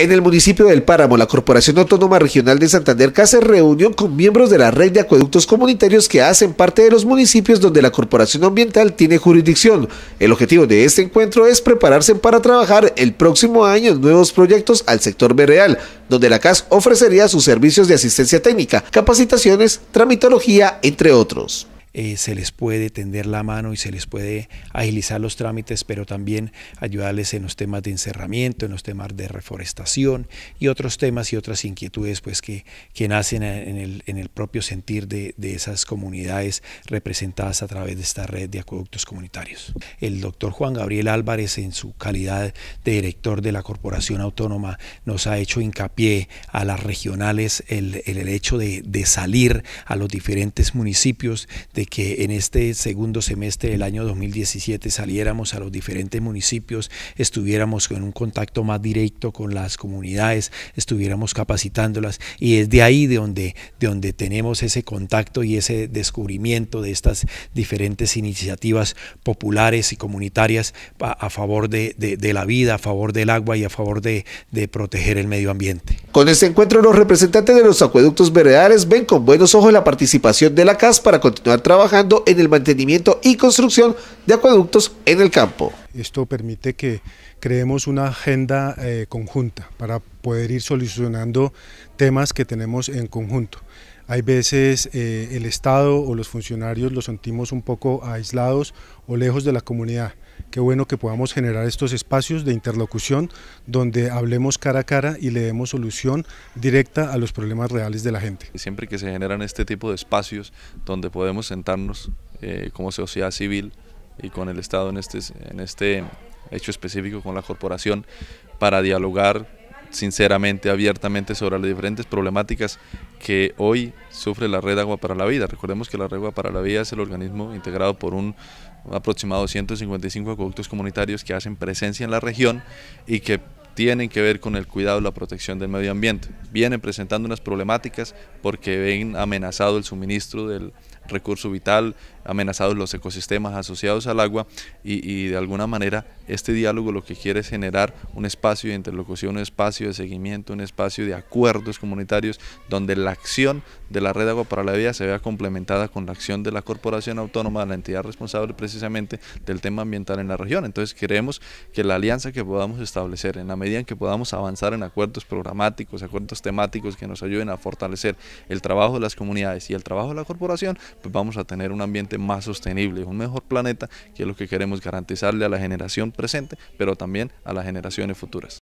En el municipio del Páramo, la Corporación Autónoma Regional de Santander hace reunión con miembros de la red de acueductos comunitarios que hacen parte de los municipios donde la Corporación Ambiental tiene jurisdicción. El objetivo de este encuentro es prepararse para trabajar el próximo año en nuevos proyectos al sector berreal, donde la CAS ofrecería sus servicios de asistencia técnica, capacitaciones, tramitología, entre otros. Eh, se les puede tender la mano y se les puede agilizar los trámites, pero también ayudarles en los temas de encerramiento, en los temas de reforestación y otros temas y otras inquietudes pues, que, que nacen en el, propio sentir de, esas comunidades representadas a través de esta red de acueductos comunitarios. El doctor Juan Gabriel Álvarez, en su calidad de director de la Corporación Autónoma, nos ha hecho hincapié a las regionales el, el hecho de, de salir a los diferentes municipios que en este segundo semestre del año 2017 saliéramos a los diferentes municipios, estuviéramos con un contacto más directo con las comunidades, estuviéramos capacitándolas y es de ahí de donde, de donde tenemos ese contacto y ese descubrimiento de estas diferentes iniciativas populares y comunitarias a, favor de, la vida, a favor del agua y a favor de, de proteger el medio ambiente. Con este encuentro los representantes de los acueductos veredales ven con buenos ojos la participación de la CAS para continuar trabajando trabajando en el mantenimiento y construcción de acueductos en el campo. Esto permite que creemos una agenda eh, conjunta para poder ir solucionando temas que tenemos en conjunto. Hay veces eh, el Estado o los funcionarios los sentimos un poco aislados o lejos de la comunidad Qué bueno que podamos generar estos espacios de interlocución donde hablemos cara a cara y le demos solución directa a los problemas reales de la gente. Siempre que se generan este tipo de espacios donde podemos sentarnos eh, como sociedad civil y con el Estado en este, en este hecho específico con la corporación para dialogar sinceramente, abiertamente sobre las diferentes problemáticas que hoy sufre la Red Agua para la Vida. Recordemos que la Red Agua para la Vida es el organismo integrado por un aproximado 155 acueductos comunitarios que hacen presencia en la región y que tienen que ver con el cuidado y la protección del medio ambiente. Vienen presentando unas problemáticas porque ven amenazado el suministro del, recurso vital, amenazados los ecosistemas asociados al agua y, de alguna manera este diálogo lo que quiere es generar un espacio de interlocución, un espacio de seguimiento, un espacio de acuerdos comunitarios donde la acción de la red Agua para la Vida se vea complementada con la acción de la Corporación Autónoma, la entidad responsable precisamente del tema ambiental en la región. Entonces queremos que la alianza que podamos establecer, en la medida en que podamos avanzar en acuerdos programáticos, acuerdos temáticos que nos ayuden a fortalecer el trabajo de las comunidades y el trabajo de la corporación, pues vamos a tener un ambiente más sostenible, un mejor planeta, que es lo que queremos garantizarle a la generación presente, pero también a las generaciones futuras.